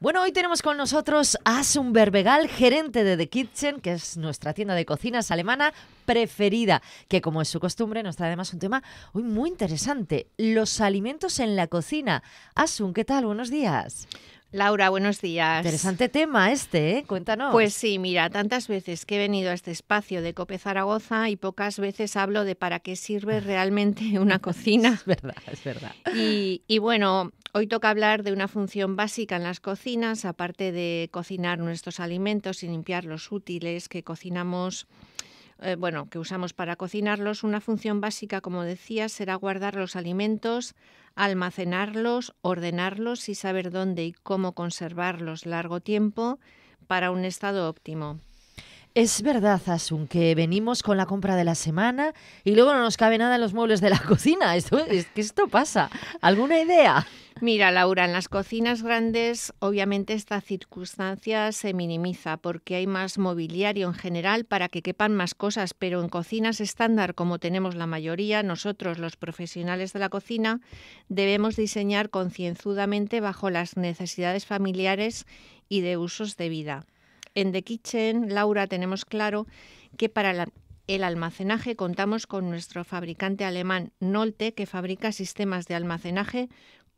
Bueno, hoy tenemos con nosotros a Asun Berbegal, gerente de The Kitchen, que es nuestra tienda de cocinas alemana preferida, que como es su costumbre nos trae además un tema hoy muy interesante, los alimentos en la cocina. Asun, ¿qué tal? Buenos días. Laura, buenos días. Interesante tema este, ¿eh? Cuéntanos. Pues sí, mira, tantas veces que he venido a este espacio de Cope Zaragoza y pocas veces hablo de para qué sirve realmente una cocina. es verdad, es verdad. Y, y bueno, Hoy toca hablar de una función básica en las cocinas, aparte de cocinar nuestros alimentos y limpiar los útiles que cocinamos. Eh, bueno, que usamos para cocinarlos, una función básica, como decía, será guardar los alimentos, almacenarlos, ordenarlos y saber dónde y cómo conservarlos largo tiempo para un estado óptimo. Es verdad, Asun, que venimos con la compra de la semana y luego no nos cabe nada en los muebles de la cocina. Esto, es esto pasa. ¿Alguna idea? Mira, Laura, en las cocinas grandes obviamente esta circunstancia se minimiza porque hay más mobiliario en general para que quepan más cosas, pero en cocinas estándar como tenemos la mayoría, nosotros los profesionales de la cocina debemos diseñar concienzudamente bajo las necesidades familiares y de usos de vida. En The Kitchen, Laura, tenemos claro que para el almacenaje contamos con nuestro fabricante alemán Nolte, que fabrica sistemas de almacenaje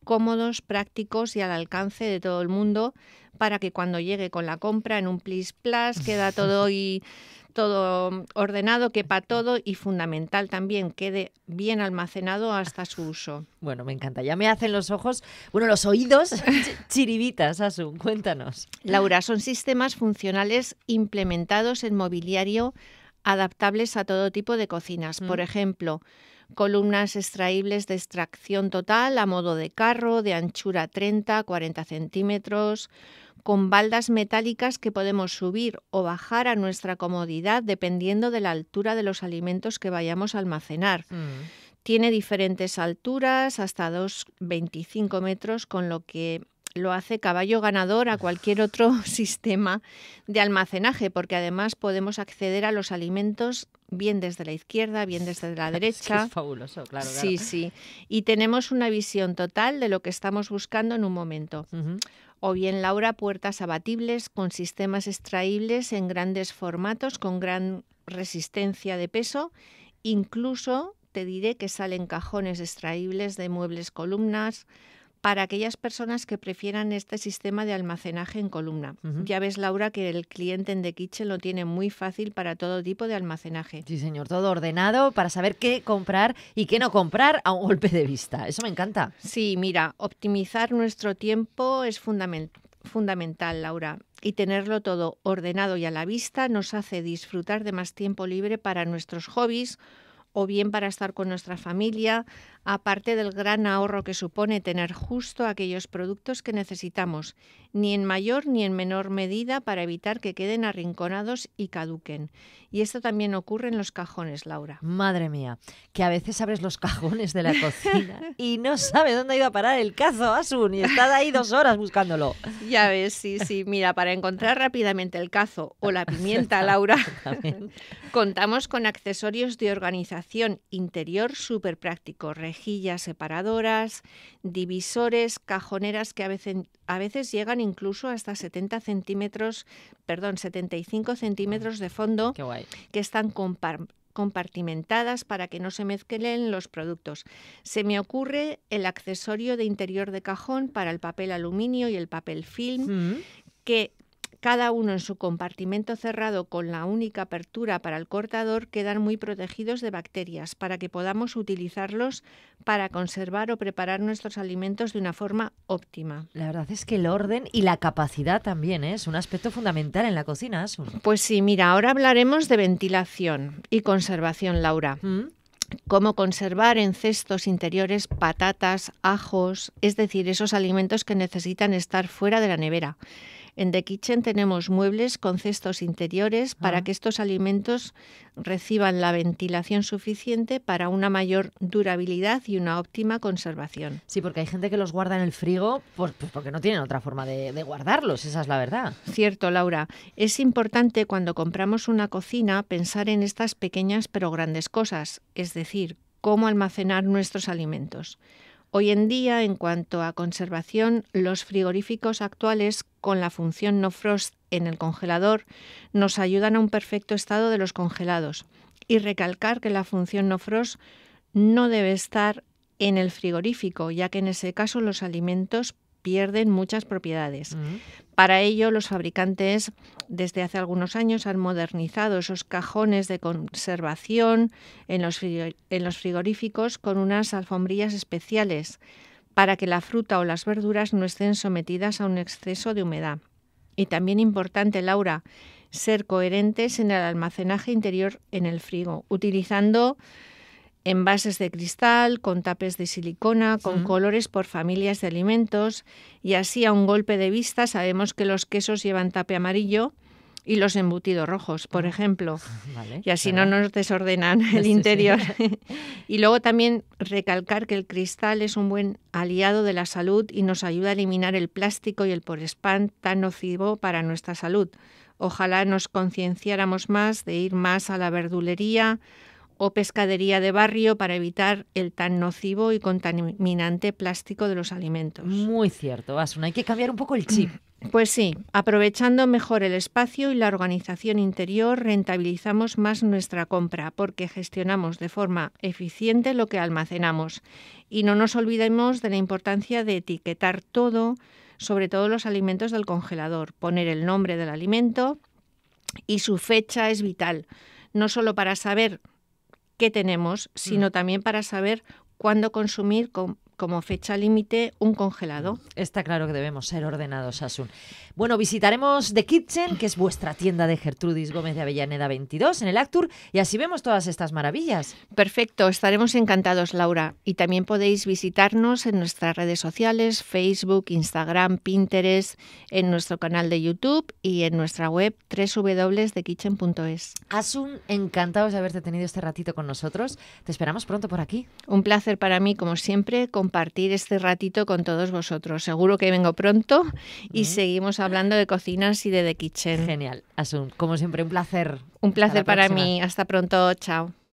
cómodos, prácticos y al alcance de todo el mundo para que cuando llegue con la compra en un Plus Plus queda todo y todo ordenado, quepa todo y fundamental también, quede bien almacenado hasta su uso. Bueno, me encanta. Ya me hacen los ojos, bueno, los oídos chiribitas, su cuéntanos. Laura, son sistemas funcionales implementados en mobiliario adaptables a todo tipo de cocinas. Mm. Por ejemplo, columnas extraíbles de extracción total a modo de carro de anchura 30-40 centímetros, con baldas metálicas que podemos subir o bajar a nuestra comodidad dependiendo de la altura de los alimentos que vayamos a almacenar. Mm. Tiene diferentes alturas, hasta 2,25 metros, con lo que lo hace caballo ganador a cualquier otro sistema de almacenaje, porque además podemos acceder a los alimentos bien desde la izquierda, bien desde la derecha. es fabuloso, claro, Sí, sí. Y tenemos una visión total de lo que estamos buscando en un momento o bien Laura puertas abatibles con sistemas extraíbles en grandes formatos con gran resistencia de peso, incluso te diré que salen cajones extraíbles de muebles columnas, para aquellas personas que prefieran este sistema de almacenaje en columna. Ya ves, Laura, que el cliente en The Kitchen lo tiene muy fácil para todo tipo de almacenaje. Sí, señor, todo ordenado para saber qué comprar y qué no comprar a un golpe de vista. Eso me encanta. Sí, mira, optimizar nuestro tiempo es fundamental, Laura. Y tenerlo todo ordenado y a la vista nos hace disfrutar de más tiempo libre para nuestros hobbies, o bien para estar con nuestra familia, aparte del gran ahorro que supone tener justo aquellos productos que necesitamos, ni en mayor ni en menor medida para evitar que queden arrinconados y caduquen. Y esto también ocurre en los cajones, Laura. Madre mía, que a veces abres los cajones de la cocina y no sabes dónde ha ido a parar el cazo, Asun, y estás ahí dos horas buscándolo. Ya ves, sí, sí. Mira, para encontrar rápidamente el cazo o la pimienta, Laura, contamos con accesorios de organización interior súper prácticos rejillas separadoras, divisores, cajoneras que a veces, llegan incluso hasta 70 centímetros, perdón, 75 centímetros de fondo, que están compartimentadas para que no se mezclen los productos. Se me ocurre el accesorio de interior de cajón para el papel aluminio y el papel film, mm. que cada uno en su compartimento cerrado con la única apertura para el cortador, quedan muy protegidos de bacterias para que podamos utilizarlos para conservar o preparar nuestros alimentos de una forma óptima. La verdad es que el orden y la capacidad también ¿eh? es un aspecto fundamental en la cocina, Pues sí, mira, ahora hablaremos de ventilación y conservación, Laura. Mm. cómo conservar en cestos interiores patatas, ajos, es decir, esos alimentos que necesitan estar fuera de la nevera. En The Kitchen tenemos muebles con cestos interiores para ah. que estos alimentos reciban la ventilación suficiente para una mayor durabilidad y una óptima conservación. Sí, porque hay gente que los guarda en el frigo pues, pues porque no tienen otra forma de guardarlos, esa es la verdad. Cierto, Laura. Es importante cuando compramos una cocina pensar en estas pequeñas pero grandes cosas, es decir, cómo almacenar nuestros alimentos. Hoy en día, en cuanto a conservación, los frigoríficos actuales con la función no frost en el congelador nos ayudan a un perfecto estado de los congelados y recalcar que la función no frost no debe estar en el frigorífico, ya que en ese caso los alimentos pierden muchas propiedades. Mm. Para ello, los fabricantes desde hace algunos años han modernizado esos cajones de conservación en los, en los frigoríficos con unas alfombrillas especiales para que la fruta o las verduras no estén sometidas a un exceso de humedad. Y también importante, Laura, ser coherentes en el almacenaje interior en el frigo, utilizando envases de cristal, con tapes de silicona, con colores por familias de alimentos y así a un golpe de vista sabemos que los quesos llevan tape amarillo y los embutidos rojos, por ah, ejemplo. y así no nos desordenan el interior. y luego también recalcar que el cristal es un buen aliado de la salud y nos ayuda a eliminar el plástico y el spam tan nocivo para nuestra salud. Ojalá nos concienciáramos más de ir más a la verdulería, o pescadería de barrio para evitar el tan nocivo y contaminante plástico de los alimentos. Muy cierto, Asuna. Hay que cambiar un poco el chip. Pues sí, aprovechando mejor el espacio y la organización interior, rentabilizamos más nuestra compra porque gestionamos de forma eficiente lo que almacenamos. Y no nos olvidemos de la importancia de etiquetar todo, sobre todo los alimentos del congelador, poner el nombre del alimento y su fecha es vital, no solo para saber que tenemos, mm. sino también para saber cuándo consumir, con, como fecha límite un congelado. Está claro que debemos ser ordenados, Asun. Bueno, visitaremos The Kitchen, que es vuestra tienda de Gertrudis Gómez de Avellaneda 22 en el Actur, y así vemos todas estas maravillas. Perfecto, estaremos encantados, Laura. Y también podéis visitarnos en nuestras redes sociales, Facebook, Instagram, Pinterest, en nuestro canal de YouTube y en nuestra web www.thekitchen.es. Asun, encantados de haberte tenido este ratito con nosotros. Te esperamos pronto por aquí. Un placer para mí, como siempre compartir este ratito con todos vosotros. Seguro que vengo pronto y seguimos hablando de cocinas y de The Kitchen. Genial. Asun, como siempre, un placer. Un placer para mí. Hasta pronto. Chao.